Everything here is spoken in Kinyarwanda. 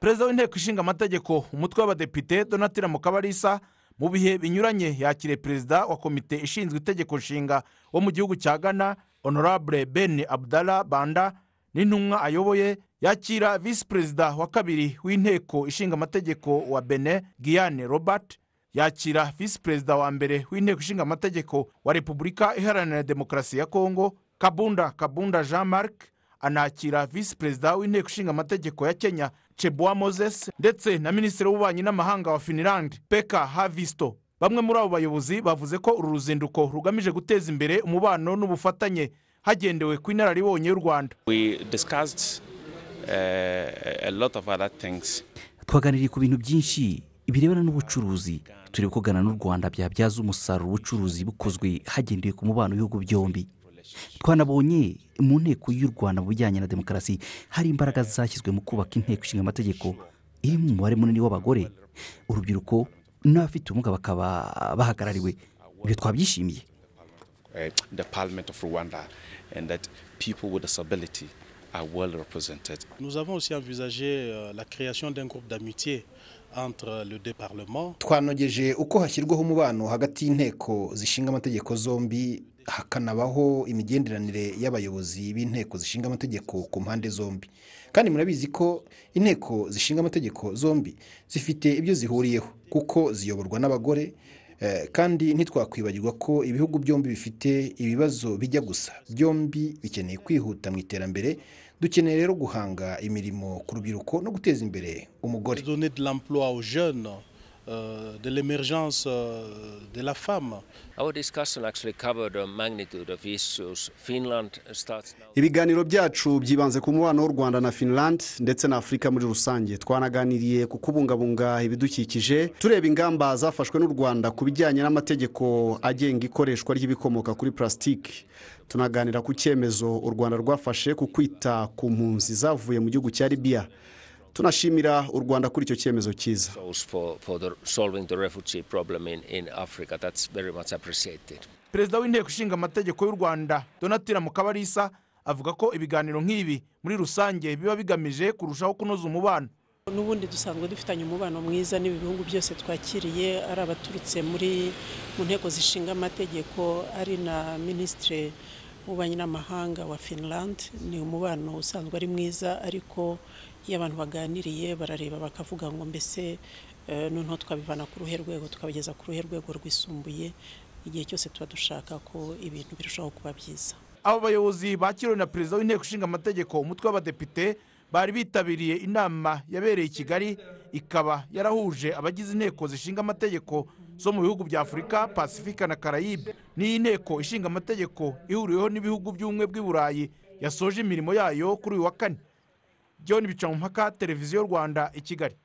perezida w'inteko ishinga amategeko umutwe w'abadepite donatira mukabarisa mu bihe binyuranye yakiriye perezida wa komite ishinzwe itegeko nshinga wo mu gihugu cya ghana honorable ben abdara banda n'intumwa ayoboye yakira visi perezida wa kabiri w'inteko ishinga amategeko wa bene giyane robert yakira visi perezida wa mbere w'inteko ishinga amategeko wa repubulika iharanira demokarasi ya kongo kabunda kabunda jean marc anakira visi perezida w'inteko ishinga amategeko ya kenya ceboa moses ndetse na minisitiri w'ububanyi n'amahanga wa finilande peka havisto bamwe muri abo bayobozi bavuze ko uru ruzinduko rugamije guteza imbere umubano n'ubufatanye hagendewe ku inararibonye y'u rwanda uh, twaganiriye ku bintu byinshi birebana n'ubucuruzi turi kugana n'u rwanda byabyaza umusaruro ubucuruzi bukozwe hagendewe ku mubano w'ibihugu byombi twanabonye mu nteko y'u rwanda mu bijyanye na demokarasi hari imbaraga zashyizwe mu kubaka inteko ishinga amategeko iri mu mubare munini w'abagore urubyiruko n'abafite ubumuga bakaba bahagarariwe ibyo twabyishimiye eh, Nous avons aussi envisagé euh, la création d'un groupe d'amitié twanogeje uko hashyirwaho umubano hagati y'inteko zishinga amategeko zombi hakanabaho imigenderanire y'abayobozi b'inteko zishinga amategeko ku mpande zombi kandi murabizi ko inteko zishinga amategeko zombi zifite ibyo zihuriyeho kuko ziyoborwa n'abagore eh, kandi ntitwakwibagirwa ko ibihugu byombi bifite ibibazo bijya gusa byombi bikeneye kwihuta mu iterambere dukeneye rero guhanga imirimo ku rubyiruko no guteza imbere umugore Euh, de l'émergence euh, de la femme. Ibiganiro byacu byibanze ku mubano w'u Rwanda na Finland ndetse na Afurika muri rusange twanaganiriye ku kubungabunga ibidukikije tureba ingamba zafashwe n'u Rwanda ku bijyanye n'amategeko agenga ikoreshwa ry'ibikomoka kuri plasitike tunaganira ku cyemezo u Rwanda rwafashe ku kwita ku mpunzi zavuye mu gihugu cya Libya tunashimira u rwanda kuri icyo cyemezo cyiza perezida w'inteko ishinga amategeko y'u rwanda donatira mukabarisa avuga ko ibiganiro nk'ibi muri rusange biba bigamije kurushaho kunoza umubano n'ubundi dusanzwe dufitanye umubano mwiza n'ibi bihugu byose twakiriye ari abaturutse muri mu nteko zishinga amategeko ari na minisitiri w'ububanyi n'amahanga wa Finland ni umubano usanzwe ari mwiza ariko iyo abantu baganiriye barareba bakavuga ngo mbese eh, noneho twabivana ku ruhe rwego tukabigeza ku ruhe rwego rwisumbuye igihe cyose tuba dushaka ko ibintu birushaho kuba byiza abo bayobozi bakiriwe na perezida w'inteko ishinga amategeko umutwe w'abadepite bari bitabiriye inama yabereye i kigali ikaba yarahuje abagize inteko zishinga amategeko zo mu bihugu bya afurika pasifika na karayibe niyo inteko ishinga amategeko ihuriweho n'ibihugu by'ubumwe bw'i burayi yasoje imirimo yayo kuri uyu wa kane john bicamumpaka televiziyo rwanda i kigali